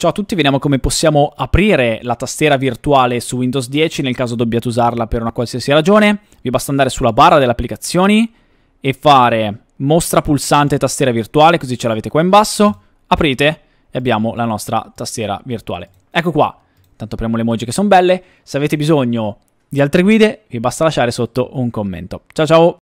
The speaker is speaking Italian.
Ciao a tutti, vediamo come possiamo aprire la tastiera virtuale su Windows 10 nel caso dobbiate usarla per una qualsiasi ragione. Vi basta andare sulla barra delle applicazioni e fare mostra pulsante tastiera virtuale, così ce l'avete qua in basso, aprite e abbiamo la nostra tastiera virtuale. Ecco qua, tanto apriamo le emoji che sono belle, se avete bisogno di altre guide vi basta lasciare sotto un commento. Ciao ciao!